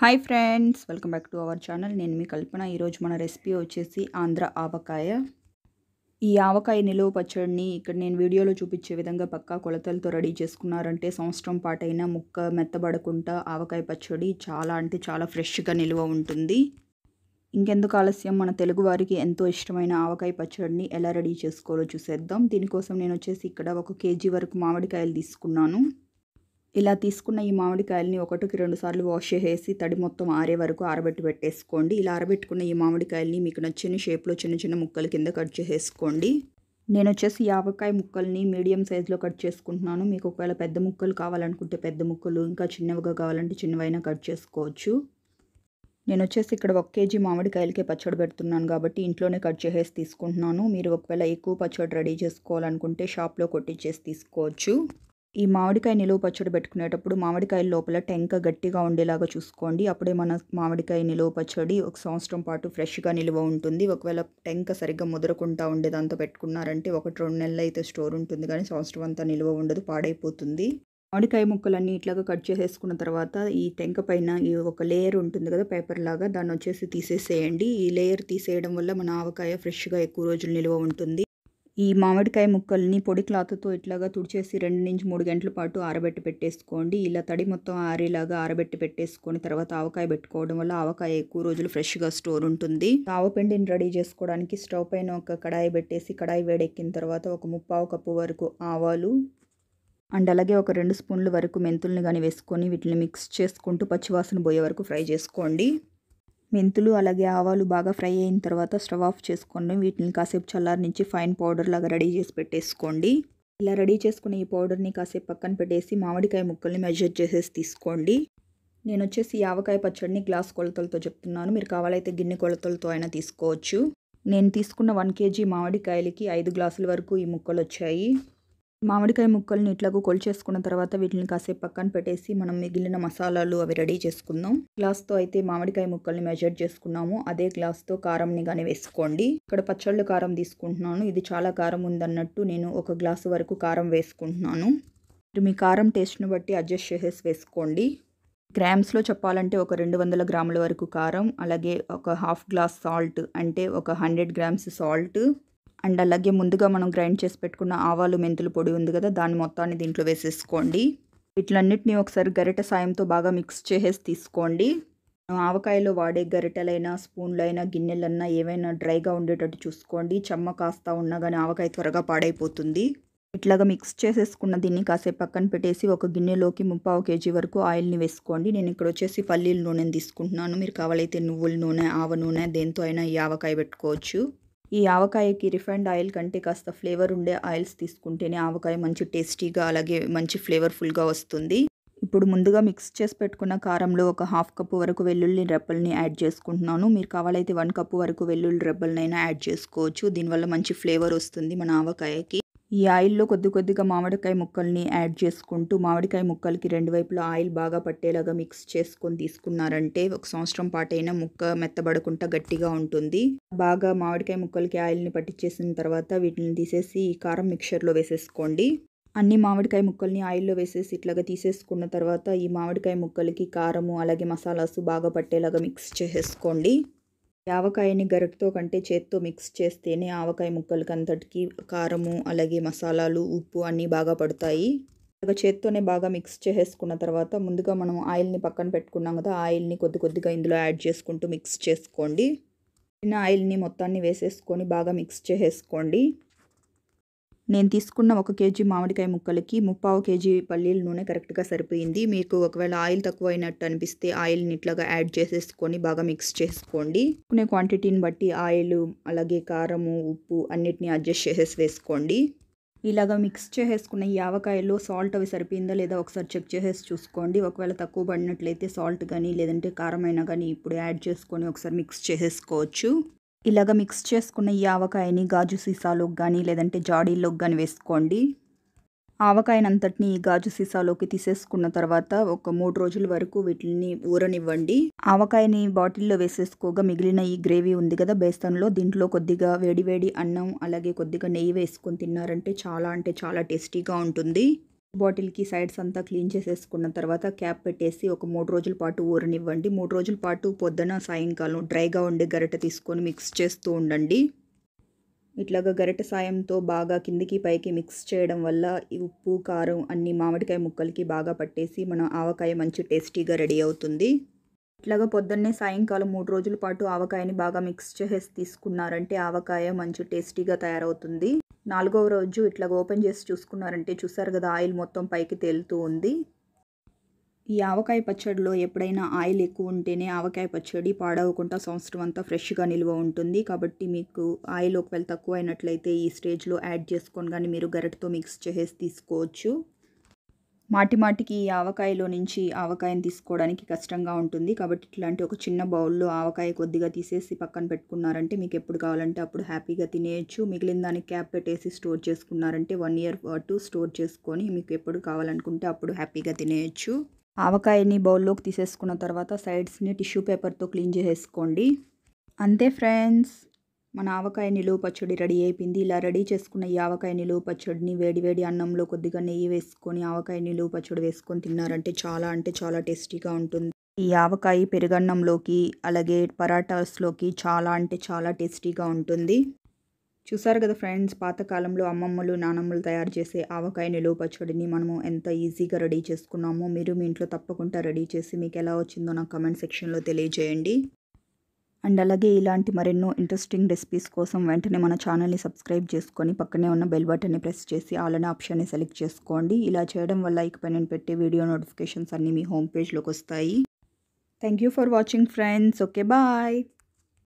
hi friends welcome back to our channel నేను మీ కల్పన ఈరోజు మన రెసిపీ వచ్చేసి ఆంధ్ర ఆవకాయ ఈ ఆవకాయ నిలువ పచ్చడిని ఇక్కడ నేను వీడియోలో చూపించే విధంగా పక్కా కొలతలతో రెడీ చేసుకున్నారంటే సంవత్సరం పాటైన ముక్క మెత్తబడకుండా ఆవకాయ పచ్చడి చాలా అంటే చాలా ఫ్రెష్గా నిలువ ఉంటుంది ఇంకెందుకు ఆలస్యం మన తెలుగువారికి ఎంతో ఇష్టమైన ఆవకాయ పచ్చడిని ఎలా రెడీ చేసుకోవాలో చూసేద్దాం దీనికోసం నేను వచ్చేసి ఇక్కడ ఒక కేజీ వరకు మామిడికాయలు తీసుకున్నాను ఇలా తీసుకున్న ఈ మామిడికాయలని ఒకటికి రెండు సార్లు వాష్ చేసేసి తడి మొత్తం ఆరే వరకు ఆరబెట్టి పెట్టేసుకోండి ఇలా ఆరబెట్టుకున్న ఈ మామిడికాయలని మీకు నచ్చిన షేప్లో చిన్న చిన్న ముక్కల కింద కట్ చేసేసుకోండి నేను వచ్చేసి యాభకాయ ముక్కల్ని మీడియం సైజులో కట్ చేసుకుంటున్నాను మీకు ఒకవేళ పెద్ద ముక్కలు కావాలనుకుంటే పెద్ద ముక్కలు ఇంకా చిన్నవిగా కావాలంటే చిన్నవైనా కట్ చేసుకోవచ్చు నేను వచ్చేసి ఇక్కడ ఒక కేజీ మామిడికాయలకే పచ్చడి పెడుతున్నాను కాబట్టి ఇంట్లోనే కట్ చేసేసి తీసుకుంటున్నాను మీరు ఒకవేళ ఎక్కువ పచ్చడి రెడీ చేసుకోవాలనుకుంటే షాప్లో కొట్టించేసి తీసుకోవచ్చు ఈ మామిడికాయ నిలువ పచ్చడి పెట్టుకునేటప్పుడు మామిడికాయ లోపల టెంక గట్టిగా ఉండేలాగా చూసుకోండి అప్పుడే మన మామిడికాయ నిలువ పచ్చడి ఒక సంవత్సరం పాటు ఫ్రెష్గా నిలువ ఉంటుంది ఒకవేళ టెంక సరిగ్గా ముదరకుండా ఉండేదంతా పెట్టుకున్నారంటే ఒకటి రెండు నెలలు అయితే స్టోర్ ఉంటుంది కానీ సంవత్సరం అంతా నిలువ ఉండదు పాడైపోతుంది మామిడికాయ ముక్కలన్నీ ఇట్లాగా కట్ చేసేసుకున్న తర్వాత ఈ టెంక పైన ఈ ఒక లేయర్ ఉంటుంది కదా పేపర్ లాగా దాన్ని వచ్చేసి తీసేసేయండి ఈ లేయర్ తీసేయడం వల్ల మన ఆవకాయ ఫ్రెష్గా ఎక్కువ రోజులు నిలువ ఉంటుంది ఈ మామిడికాయ ముక్కల్ని పొడి క్లాత్తో ఇట్లాగా తుడిచేసి రెండు నుంచి మూడు గంటల పాటు ఆరబెట్టి పెట్టేసుకోండి ఇలా తడి మొత్తం ఆరేలాగా ఆరబెట్టి పెట్టేసుకొని తర్వాత ఆవకాయ పెట్టుకోవడం వల్ల ఆవకాయ ఎక్కువ రోజులు ఫ్రెష్గా స్టోర్ ఉంటుంది ఆవపిండిని రెడీ చేసుకోవడానికి స్టవ్ పైన ఒక కడాయి పెట్టేసి కడాయి వేడెక్కిన తర్వాత ఒక ముప్పావు కప్పు వరకు ఆవాలు అండ్ అలాగే ఒక రెండు స్పూన్ల వరకు మెంతుల్ని కానీ వేసుకొని వీటిని మిక్స్ చేసుకుంటూ పచ్చివాసన పోయే వరకు ఫ్రై చేసుకోండి మెంతులు అలాగే ఆవాలు బాగా ఫ్రై అయిన తర్వాత స్టవ్ ఆఫ్ చేసుకోండి వీటిని కాసేపు చల్లారనించి ఫైన్ పౌడర్ లాగా రెడీ చేసి పెట్టేసుకోండి ఇలా రెడీ చేసుకున్న ఈ పౌడర్ని కాసేపు పక్కన పెట్టేసి మామిడికాయ ముక్కల్ని మెజర్ చేసేసి తీసుకోండి నేను వచ్చేసి యావకాయ పచ్చడిని గ్లాస్ కొలతలతో చెప్తున్నాను మీరు కావాలైతే గిన్నె కొలతలతో అయినా తీసుకోవచ్చు నేను తీసుకున్న వన్ కేజీ మామిడికాయలకి ఐదు గ్లాసుల వరకు ఈ ముక్కలు వచ్చాయి మామిడికాయ ముక్కల్ని ఇట్లాగూ కొలిచేసుకున్న తర్వాత వీటిని కాసేపు పక్కన పెట్టేసి మనం మిగిలిన మసాలాలు అవి రెడీ చేసుకుందాం గ్లాస్తో అయితే మామిడికాయ ముక్కల్ని మెజర్ చేసుకున్నాము అదే గ్లాస్తో కారంని కానీ వేసుకోండి ఇక్కడ పచ్చళ్ళు కారం తీసుకుంటున్నాను ఇది చాలా కారం ఉందన్నట్టు నేను ఒక గ్లాసు వరకు కారం వేసుకుంటున్నాను మీరు మీ కారం టేస్ట్ని బట్టి అడ్జస్ట్ చేసేసి వేసుకోండి గ్రామ్స్లో చెప్పాలంటే ఒక రెండు వందల గ్రాముల వరకు కారం అలాగే ఒక హాఫ్ గ్లాస్ సాల్ట్ అంటే ఒక హండ్రెడ్ గ్రామ్స్ సాల్ట్ అండ్ అలాగే ముందుగా మనం గ్రైండ్ చేసి పెట్టుకున్న ఆవాలు మెంతులు పొడి ఉంది కదా దాన్ని మొత్తాన్ని దీంట్లో వేసేసుకోండి వీటిలన్నిటిని ఒకసారి గరిట సాయంతో బాగా మిక్స్ చేసేసి తీసుకోండి ఆవకాయలో వాడే గరిటెలైనా స్పూన్లైనా గిన్నెలైనా ఏవైనా డ్రైగా ఉండేటట్టు చూసుకోండి చెమ్మ కాస్తా ఉన్నా కానీ ఆవకాయ త్వరగా పాడైపోతుంది ఇట్లాగా మిక్స్ చేసేసుకున్న దీన్ని కాసేపు పక్కన పెట్టేసి ఒక గిన్నెలోకి ముప్పావు కేజీ వరకు ఆయిల్ని వేసుకోండి నేను ఇక్కడ వచ్చేసి పల్లీల నూనెని తీసుకుంటున్నాను మీరు కావాలైతే నువ్వుల నూనె ఆవ నూనె దేంతో అయినా ఈ ఆవకాయ పెట్టుకోవచ్చు ఈ ఆవకాయకి రిఫైండ్ ఆయిల్ కంటే కాస్త ఫ్లేవర్ ఉండే ఆయిల్స్ తీసుకుంటేనే ఆవకాయ మంచి టేస్టీగా అలాగే మంచి ఫ్లేవర్ఫుల్గా వస్తుంది ఇప్పుడు ముందుగా మిక్స్ చేసి పెట్టుకున్న కారంలో ఒక హాఫ్ కప్పు వరకు వెల్లుల్లి రెబ్బల్ని యాడ్ చేసుకుంటున్నాను మీరు కావాలైతే వన్ కప్పు వరకు వెల్లుల్లి రెబ్బల్నైనా యాడ్ చేసుకోవచ్చు దీనివల్ల మంచి ఫ్లేవర్ వస్తుంది మన ఆవకాయకి ఈ ఆయిల్లో కొద్ది కొద్దిగా మామిడికాయ ముక్కల్ని యాడ్ చేసుకుంటూ మామిడికాయ ముక్కలకి రెండు వైపులా ఆయిల్ బాగా పట్టేలాగా మిక్స్ చేసుకొని తీసుకున్నారంటే ఒక సంవత్సరం పాటైనా ముక్క మెత్తబడకుండా గట్టిగా ఉంటుంది బాగా మామిడికాయ ముక్కలకి ఆయిల్ని పట్టించేసిన తర్వాత వీటిని తీసేసి ఈ కారం మిక్చర్లో వేసేసుకోండి అన్ని మామిడికాయ ముక్కల్ని ఆయిల్లో వేసేసి ఇట్లాగా తీసేసుకున్న తర్వాత ఈ మామిడికాయ ముక్కలకి కారము అలాగే మసాలాసు బాగా పట్టేలాగా మిక్స్ చేసేసుకోండి ఆవకాయని గరిటతో కంటే చేత్తో మిక్స్ చేస్తేనే ఆవకాయ ముక్కలకి అంతటికి కారము అలాగే మసాలాలు ఉప్పు అన్నీ బాగా పడతాయి ఇలాగ చేత్తోనే బాగా మిక్స్ చేసేసుకున్న తర్వాత ముందుగా మనం ఆయిల్ని పక్కన పెట్టుకున్నాం కదా ఆయిల్ని కొద్ది కొద్దిగా ఇందులో యాడ్ చేసుకుంటూ మిక్స్ చేసుకోండి చిన్న ఆయిల్ని మొత్తాన్ని వేసేసుకొని బాగా మిక్స్ చేసేసుకోండి నేను తీసుకున్న ఒక కేజీ మామిడికాయ ముక్కలకి ముప్పావు కేజీ పల్లీల నూనె కరెక్ట్గా సరిపోయింది మీకు ఒకవేళ ఆయిల్ తక్కువ అయినట్టు అనిపిస్తే ఆయిల్ని ఇట్లాగా యాడ్ చేసేసుకొని బాగా మిక్స్ చేసుకోండి కొనే క్వాంటిటీని బట్టి ఆయిల్ అలాగే కారము ఉప్పు అన్నిటిని అడ్జస్ట్ చేసేసి వేసుకోండి ఇలాగా మిక్స్ చేసేసుకున్న ఈ ఆవకాయలో సాల్ట్ అవి సరిపోయిందా లేదా ఒకసారి చెక్ చేసేసి చూసుకోండి ఒకవేళ తక్కువ పడినట్లయితే సాల్ట్ కానీ లేదంటే కారమైనా కానీ ఇప్పుడు యాడ్ చేసుకొని ఒకసారి మిక్స్ చేసేసుకోవచ్చు ఇలాగ మిక్స్ చేసుకున్న ఈ ఆవకాయని గాజు సీసాలోకి కానీ లేదంటే జాడీల్లోకి కానీ వేసుకోండి ఆవకాయనంతటిని ఈ గాజు సీసాలోకి తీసేసుకున్న తర్వాత ఒక మూడు రోజుల వరకు వీటిని ఊరనివ్వండి ఆవకాయని బాటిల్లో వేసేసుకోగా మిగిలిన ఈ గ్రేవీ ఉంది కదా బేసన్లో దీంట్లో కొద్దిగా వేడివేడి అన్నం అలాగే కొద్దిగా నెయ్యి వేసుకొని తిన్నారంటే చాలా అంటే చాలా టేస్టీగా ఉంటుంది బాటిల్కి సైడ్స్ అంతా క్లీన్ చేసేసుకున్న తర్వాత క్యాప్ పెట్టేసి ఒక మూడు రోజుల పాటు ఊరనివ్వండి మూడు రోజుల పాటు పొద్దున సాయంకాలం డ్రైగా ఉండే గరిట తీసుకొని మిక్స్ చేస్తూ ఉండండి ఇట్లాగా గరిట సాయంతో బాగా కిందికి పైకి మిక్స్ చేయడం వల్ల ఉప్పు కారం అన్ని మామిడికాయ ముక్కలకి బాగా పట్టేసి మన ఆవకాయ మంచి టేస్టీగా రెడీ అవుతుంది ఇట్లాగా పొద్దున్నే సాయంకాలం మూడు రోజుల పాటు ఆవకాయని బాగా మిక్స్ చేసి తీసుకున్నారంటే ఆవకాయ మంచి టేస్టీగా తయారవుతుంది నాలుగవ రోజు ఇట్లా ఓపెన్ చేసి చూసుకున్నారంటే చూసారు కదా ఆయిల్ మొత్తం పైకి తేలుతూ ఉంది ఈ ఆవకాయ పచ్చడిలో ఎప్పుడైనా ఆయిల్ ఎక్కువ ఉంటేనే ఆవకాయ పచ్చడి పాడవకుండా సంవత్సరం అంతా ఫ్రెష్గా నిల్వ ఉంటుంది కాబట్టి మీకు ఆయిల్ ఒకవేళ తక్కువ అయినట్లయితే ఈ స్టేజ్లో యాడ్ చేసుకొని కానీ మీరు గరటితో మిక్స్ చేసేసి తీసుకోవచ్చు మాటిమాటికి ఈ ఆవకాయలో నుంచి ఆవకాయని తీసుకోవడానికి కష్టంగా ఉంటుంది కాబట్టి ఇట్లాంటి ఒక చిన్న బౌల్లో ఆవకాయ కొద్దిగా తీసేసి పక్కన పెట్టుకున్నారంటే మీకు ఎప్పుడు కావాలంటే అప్పుడు హ్యాపీగా తినేయచ్చు మిగిలిన దానికి క్యాప్ పెట్టేసి స్టోర్ చేసుకున్నారంటే వన్ ఇయర్ టూ స్టోర్ చేసుకొని మీకు ఎప్పుడు కావాలనుకుంటే అప్పుడు హ్యాపీగా తినేయచ్చు ఆవకాయని బౌల్లోకి తీసేసుకున్న తర్వాత సైడ్స్ని టిష్యూ పేపర్తో క్లీన్ చేసేసుకోండి అంతే ఫ్రెండ్స్ మన ఆవకాయ నిలువ పచ్చడి రెడీ అయిపోయింది ఇలా రెడీ చేసుకున్న ఈ ఆవకాయ నిలువ పచ్చడిని వేడివేడి అన్నంలో కొద్దిగా నెయ్యి వేసుకొని ఆవకాయ నిలువ పచ్చడి వేసుకొని తిన్నారంటే చాలా అంటే చాలా టేస్టీగా ఉంటుంది ఈ ఆవకాయ పెరుగన్నంలోకి అలాగే పరాటాస్లోకి చాలా అంటే చాలా టేస్టీగా ఉంటుంది చూసారు కదా ఫ్రెండ్స్ పాతకాలంలో అమ్మమ్మలు నానమ్మలు తయారు చేసే ఆవకాయ నిలువ పచ్చడిని మనము ఎంత ఈజీగా రెడీ చేసుకున్నామో మీరు మీ ఇంట్లో తప్పకుండా రెడీ చేసి మీకు ఎలా వచ్చిందో నాకు కమెంట్ సెక్షన్లో తెలియజేయండి అండ్ అలాగే ఇలాంటి మరెన్నో ఇంట్రెస్టింగ్ రెసిపీస్ కోసం వెంటనే మన ఛానల్ని సబ్స్క్రైబ్ చేసుకొని పక్కనే ఉన్న బెల్ బటన్ని ప్రెస్ చేసి అనే ఆప్షన్ని సెలెక్ట్ చేసుకోండి ఇలా చేయడం వల్ల ఇకపై నేను పెట్టే వీడియో నోటిఫికేషన్స్ అన్నీ మీ హోమ్ పేజ్లోకి వస్తాయి thank you for watching friends okay bye